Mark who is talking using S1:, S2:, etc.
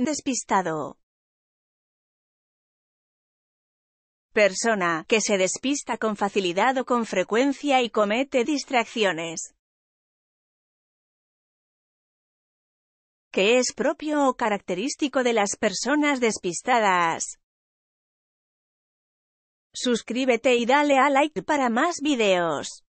S1: Despistado. Persona que se despista con facilidad o con frecuencia y comete distracciones. que es propio o característico de las personas despistadas. Suscríbete y dale a like para más videos.